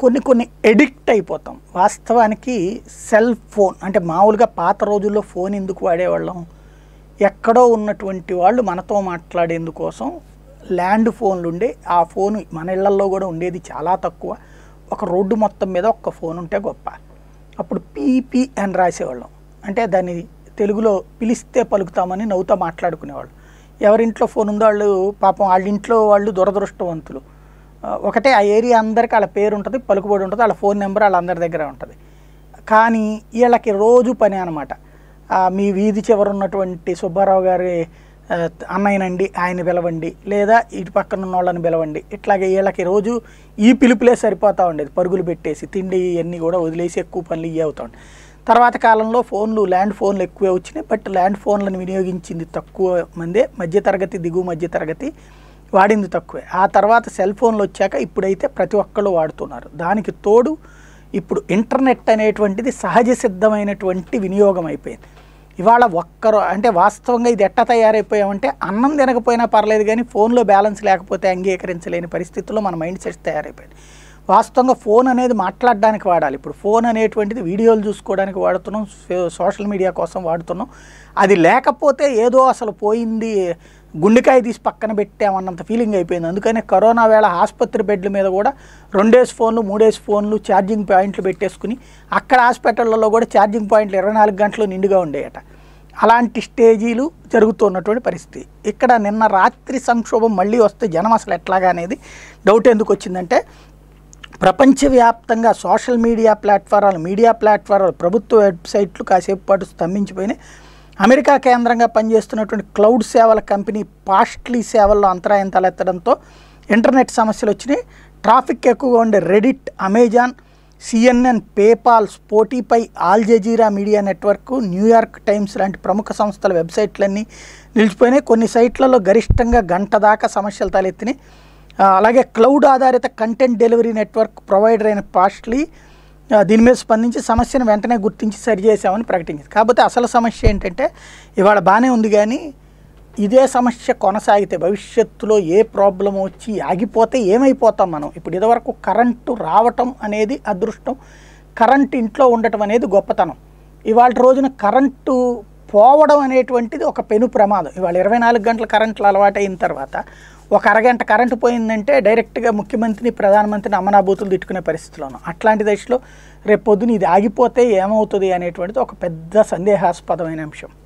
కొన్ని కొన్ని ఎడిక్ట్ అయిపోతాం వాస్తవానికి సెల్ ఫోన్ అంటే మామూలుగా పాత రోజుల్లో ఫోన్ ఎందుకు వాడేవాళ్ళం ఎక్కడో ఉన్నటువంటి వాళ్ళు మనతో మాట్లాడేందుకోసం ల్యాండ్ ఫోన్లు ఉండే ఆ ఫోన్ మన ఇళ్లల్లో కూడా ఉండేది చాలా తక్కువ ఒక రోడ్డు మొత్తం మీద ఒక్క ఫోన్ ఉంటే గొప్ప అప్పుడు పీపీ అని రాసేవాళ్ళం అంటే దాన్ని తెలుగులో పిలిస్తే పలుకుతామని నవ్వుతో మాట్లాడుకునేవాళ్ళు ఎవరింట్లో ఫోన్ ఉందో వాళ్ళు పాపం వాళ్ళ ఇంట్లో వాళ్ళు దురదృష్టవంతులు ఒకటే ఆ ఏరియా అందరికీ వాళ్ళ పేరు ఉంటుంది పలుకుబడి ఉంటుంది వాళ్ళ ఫోన్ నెంబర్ వాళ్ళందరి దగ్గర ఉంటుంది కానీ వీళ్ళకి రోజు పని అనమాట మీ వీధి చివర ఉన్నటువంటి సుబ్బారావు గారి అన్నయ్యనండి ఆయన పిలవండి లేదా ఇటు పక్కన ఉన్న వాళ్ళని పిలవండి ఇట్లాగే వీళ్ళకి రోజు ఈ పిలుపులే సరిపోతూ ఉండేది పరుగులు పెట్టేసి తిండి ఇవన్నీ కూడా వదిలేసి ఎక్కువ పనులు ఇవి అవుతూ ఉండే తర్వాత కాలంలో ఫోన్లు ల్యాండ్ ఫోన్లు ఎక్కువే వచ్చినాయి బట్ ల్యాండ్ ఫోన్లను వినియోగించింది తక్కువ మందే మధ్యతరగతి దిగువ మధ్యతరగతి వాడింది తక్కువే ఆ తర్వాత సెల్ ఫోన్లు వచ్చాక ఇప్పుడైతే ప్రతి ఒక్కళ్ళు వాడుతున్నారు దానికి తోడు ఇప్పుడు ఇంటర్నెట్ అనేటువంటిది సహజ సిద్ధమైనటువంటి వినియోగం అయిపోయింది ఇవాళ ఒక్కరు అంటే వాస్తవంగా ఇది ఎట్ట తయారైపోయామంటే అన్నం తినకపోయినా పర్లేదు కానీ ఫోన్లో బ్యాలెన్స్ లేకపోతే అంగీకరించలేని పరిస్థితుల్లో మన మైండ్ సెట్ తయారైపోయింది వాస్తవంగా ఫోన్ అనేది మాట్లాడడానికి వాడాలి ఇప్పుడు ఫోన్ అనేటువంటిది వీడియోలు చూసుకోవడానికి వాడుతున్నాం సోషల్ మీడియా కోసం వాడుతున్నాం అది లేకపోతే ఏదో అసలు పోయింది గుండెకాయ తీసి పక్కన పెట్టామన్నంత ఫీలింగ్ అయిపోయింది అందుకనే కరోనా వేళ ఆసుపత్రి బెడ్ల మీద కూడా రెండేసి ఫోన్లు మూడేసి ఫోన్లు ఛార్జింగ్ పాయింట్లు పెట్టేసుకుని అక్కడ హాస్పిటళ్ళలో కూడా ఛార్జింగ్ పాయింట్లు ఇరవై నాలుగు గంటలు నిండుగా ఉండేయట అలాంటి స్టేజీలు జరుగుతున్నటువంటి పరిస్థితి ఇక్కడ నిన్న రాత్రి సంక్షోభం మళ్ళీ వస్తే జనం అసలు ఎట్లాగా అనేది డౌట్ ఎందుకు వచ్చిందంటే ప్రపంచవ్యాప్తంగా సోషల్ మీడియా ప్లాట్ఫారాలు మీడియా ప్లాట్ఫారాలు ప్రభుత్వ వెబ్సైట్లు కాసేపు పాటు స్తంభించిపోయినాయి అమెరికా కేంద్రంగా పనిచేస్తున్నటువంటి క్లౌడ్ సేవల కంపెనీ పాస్ట్లీ సేవల్లో అంతరాయం తలెత్తడంతో ఇంటర్నెట్ సమస్యలు వచ్చినాయి ట్రాఫిక్ ఎక్కువగా ఉండే Reddit Amazon CNN PayPal స్పోటీపై all Jazeera media network New York times లాంటి ప్రముఖ సంస్థల వెబ్సైట్లన్నీ నిలిచిపోయినాయి కొన్ని సైట్లలో గరిష్టంగా గంట దాకా సమస్యలు తలెత్తినాయి అలాగే క్లౌడ్ ఆధారిత కంటెంట్ డెలివరీ నెట్వర్క్ ప్రొవైడర్ అయిన పాస్ట్లీ దీని మీద స్పందించి సమస్యను వెంటనే గుర్తించి సరిచేసామని ప్రకటించింది కాకపోతే అసలు సమస్య ఏంటంటే ఇవాళ బాగానే ఉంది కానీ ఇదే సమస్య కొనసాగితే భవిష్యత్తులో ఏ ప్రాబ్లం వచ్చి ఆగిపోతే ఏమైపోతాం మనం ఇప్పుడు ఇదివరకు కరెంటు రావటం అనేది అదృష్టం కరెంట్ ఇంట్లో ఉండటం అనేది గొప్పతనం ఇవాళ రోజున కరెంటు పోవడం అనేటువంటిది ఒక పెను ప్రమాదం ఇవాళ ఇరవై నాలుగు గంటల కరెంట్లు అలవాటైన తర్వాత ఒక అరగంట కరెంటు పోయిందంటే డైరెక్ట్గా ముఖ్యమంత్రిని ప్రధానమంత్రిని అమనాభూతులు తిట్టుకునే పరిస్థితిలోను అట్లాంటి దశలో రేపు పొద్దున ఇది ఆగిపోతే ఏమవుతుంది అనేటువంటిది ఒక పెద్ద సందేహాస్పదమైన అంశం